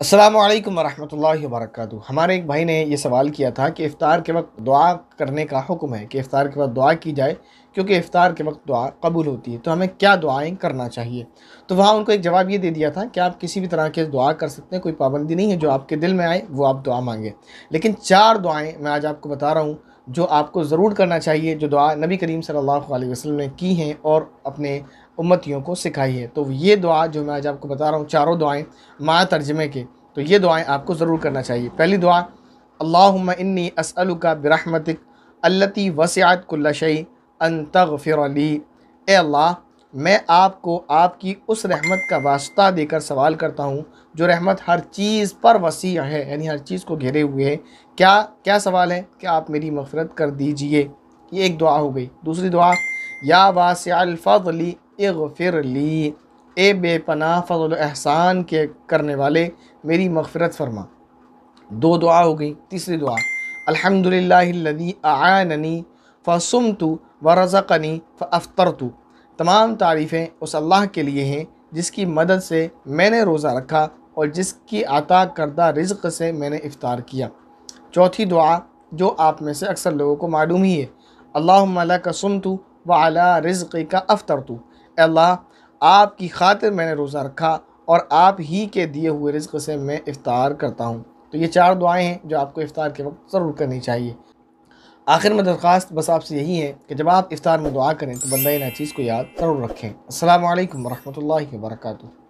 असलकम वरहमल वर्क हमारे एक भाई ने यह सवाल किया था कि इफ़ार के वक्त दुआ करने का हुक्म है कि इफ़ार के वक्त दुआ की जाए क्योंकि इफ़ार के वक्त दुआ कबूल होती है तो हमें क्या दुआएं करना चाहिए तो वहाँ उनको एक जवाब ये दे दिया था कि आप किसी भी तरह के दुआ कर सकते हैं कोई पाबंदी नहीं है जो आपके दिल में आए वो आप दुआ मांगें लेकिन चार दुआएँ मैं आज आपको बता रहा हूँ जो आपको ज़रूर करना चाहिए जो दुआ नबी करीम सल्लल्लाहु अलैहि वसल्लम ने की हैं और अपने उम्मतियों को सिखाई है तो ये दुआ जो मैं आज आपको बता रहा हूँ चारों दुआएँ माँ तर्जमे के तो ये दुआएँ आपको ज़रूर करना चाहिए पहली दुआ अल्लाहुम्मा इन्नी असअलुका बिरहमतिक अल्लती वसियात कुल्ला शई अन तगफिर अली ए अल्लाह मैं आपको आपकी उस रहमत का वास्ता देकर सवाल करता हूँ जो रहमत हर चीज़ पर वसी है यानी हर चीज़ को घेरे हुए है क्या क्या सवाल है कि आप मेरी मफरत कर दीजिए ये एक दुआ हो गई दूसरी दुआ या वासफ़ली फिर ली ए बेपना फ़ल एहसान के करने वाले मेरी मफ़रत फरमा दो दुआ हो गई तीसरी दुआ अलहमदिल्लादी आननी फ़सुम तो व रज़क़नी फ़ तो तमाम तारीफ़ें उस अल्लाह के लिए हैं जिसकी मदद से मैंने रोज़ा रखा और जिसकी आता करदा रिज़ से मैंने इफ़ार किया चौथी दुआ जो आप में से अक्सर लोगों को मालूम ही है अल्लाह का सुन तो व अला रज़ का अफ़तर तो अल्लाह आपकी खातिर मैंने रोज़ा रखा और आप ही के दिए हुए रिज़ से मैं इफ़ार करता हूँ तो ये चार दुआएं हैं जो आपको इफ़ार के वक्त ज़रूर करनी चाहिए आखिर में दरख्वास्त बस आपसे यही है कि जब आप इफ्तार में दुआ करें तो बंदा इन चीज़ को याद ज़रूर रखें असल वरहमल वर्का